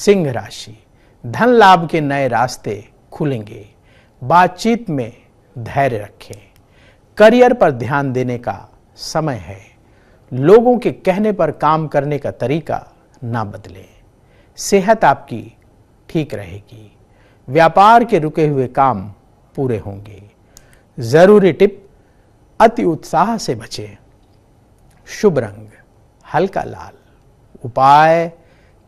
सिंह राशि धन लाभ के नए रास्ते खुलेंगे बातचीत में धैर्य रखें करियर पर ध्यान देने का समय है लोगों के कहने पर काम करने का तरीका ना बदलें सेहत आपकी ठीक रहेगी व्यापार के रुके हुए काम पूरे होंगे जरूरी टिप अति उत्साह से बचें शुभ रंग हल्का लाल उपाय